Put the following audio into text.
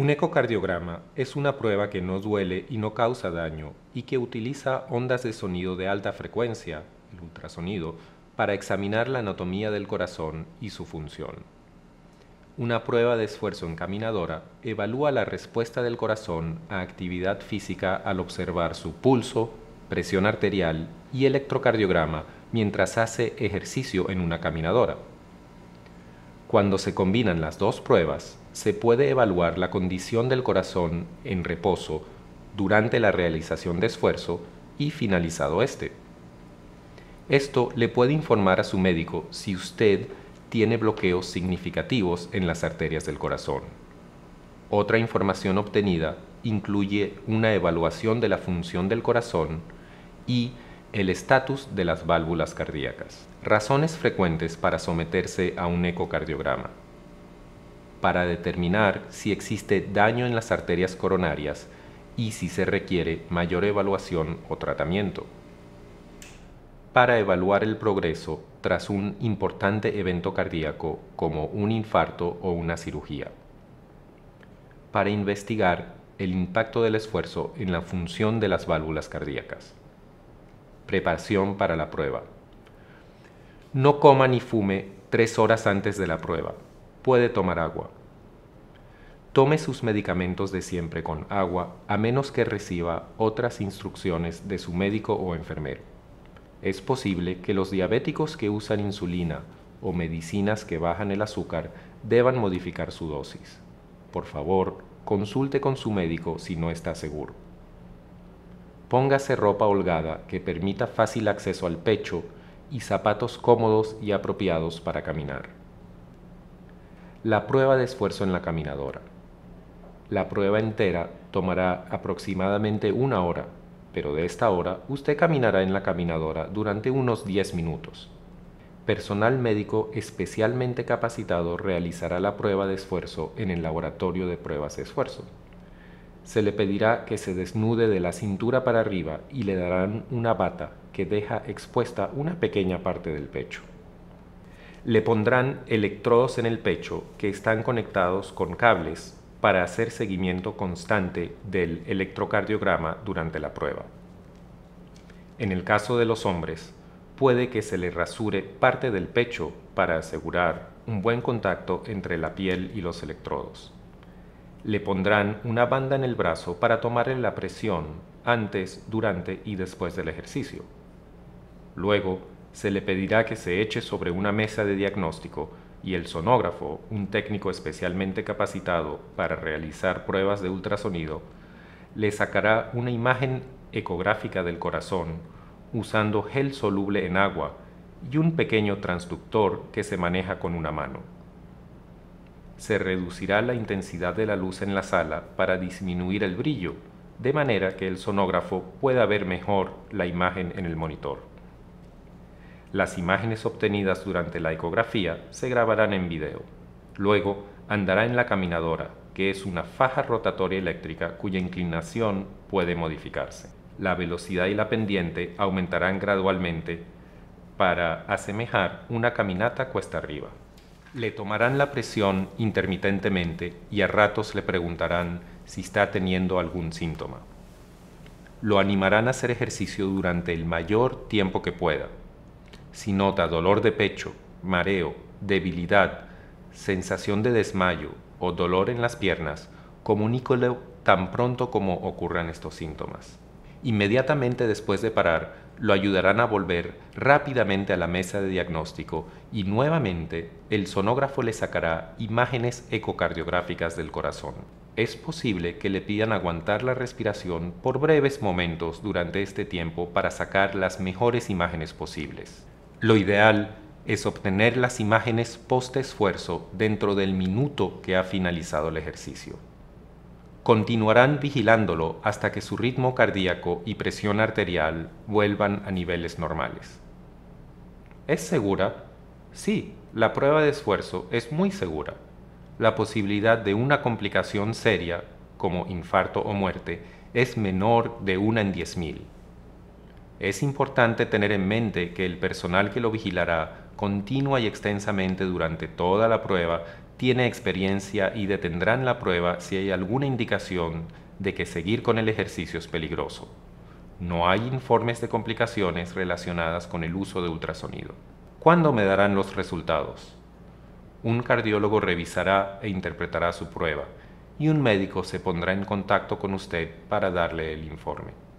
Un ecocardiograma es una prueba que no duele y no causa daño y que utiliza ondas de sonido de alta frecuencia, el ultrasonido, para examinar la anatomía del corazón y su función. Una prueba de esfuerzo en caminadora evalúa la respuesta del corazón a actividad física al observar su pulso, presión arterial y electrocardiograma mientras hace ejercicio en una caminadora. Cuando se combinan las dos pruebas, se puede evaluar la condición del corazón en reposo durante la realización de esfuerzo y finalizado este. Esto le puede informar a su médico si usted tiene bloqueos significativos en las arterias del corazón. Otra información obtenida incluye una evaluación de la función del corazón y el estatus de las válvulas cardíacas. Razones frecuentes para someterse a un ecocardiograma. Para determinar si existe daño en las arterias coronarias y si se requiere mayor evaluación o tratamiento. Para evaluar el progreso tras un importante evento cardíaco como un infarto o una cirugía. Para investigar el impacto del esfuerzo en la función de las válvulas cardíacas preparación para la prueba. No coma ni fume tres horas antes de la prueba. Puede tomar agua. Tome sus medicamentos de siempre con agua a menos que reciba otras instrucciones de su médico o enfermero. Es posible que los diabéticos que usan insulina o medicinas que bajan el azúcar deban modificar su dosis. Por favor, consulte con su médico si no está seguro. Póngase ropa holgada que permita fácil acceso al pecho y zapatos cómodos y apropiados para caminar. La prueba de esfuerzo en la caminadora. La prueba entera tomará aproximadamente una hora, pero de esta hora usted caminará en la caminadora durante unos 10 minutos. Personal médico especialmente capacitado realizará la prueba de esfuerzo en el laboratorio de pruebas de esfuerzo se le pedirá que se desnude de la cintura para arriba y le darán una bata que deja expuesta una pequeña parte del pecho. Le pondrán electrodos en el pecho que están conectados con cables para hacer seguimiento constante del electrocardiograma durante la prueba. En el caso de los hombres, puede que se le rasure parte del pecho para asegurar un buen contacto entre la piel y los electrodos. Le pondrán una banda en el brazo para tomarle la presión antes, durante y después del ejercicio. Luego, se le pedirá que se eche sobre una mesa de diagnóstico y el sonógrafo, un técnico especialmente capacitado para realizar pruebas de ultrasonido, le sacará una imagen ecográfica del corazón usando gel soluble en agua y un pequeño transductor que se maneja con una mano se reducirá la intensidad de la luz en la sala para disminuir el brillo, de manera que el sonógrafo pueda ver mejor la imagen en el monitor. Las imágenes obtenidas durante la ecografía se grabarán en video. Luego andará en la caminadora, que es una faja rotatoria eléctrica cuya inclinación puede modificarse. La velocidad y la pendiente aumentarán gradualmente para asemejar una caminata cuesta arriba. Le tomarán la presión intermitentemente y a ratos le preguntarán si está teniendo algún síntoma. Lo animarán a hacer ejercicio durante el mayor tiempo que pueda. Si nota dolor de pecho, mareo, debilidad, sensación de desmayo o dolor en las piernas, comunícolo tan pronto como ocurran estos síntomas. Inmediatamente después de parar, lo ayudarán a volver rápidamente a la mesa de diagnóstico y nuevamente el sonógrafo le sacará imágenes ecocardiográficas del corazón. Es posible que le pidan aguantar la respiración por breves momentos durante este tiempo para sacar las mejores imágenes posibles. Lo ideal es obtener las imágenes post esfuerzo dentro del minuto que ha finalizado el ejercicio continuarán vigilándolo hasta que su ritmo cardíaco y presión arterial vuelvan a niveles normales. ¿Es segura? Sí, la prueba de esfuerzo es muy segura. La posibilidad de una complicación seria, como infarto o muerte, es menor de una en 10.000. Es importante tener en mente que el personal que lo vigilará continua y extensamente durante toda la prueba tiene experiencia y detendrán la prueba si hay alguna indicación de que seguir con el ejercicio es peligroso. No hay informes de complicaciones relacionadas con el uso de ultrasonido. ¿Cuándo me darán los resultados? Un cardiólogo revisará e interpretará su prueba y un médico se pondrá en contacto con usted para darle el informe.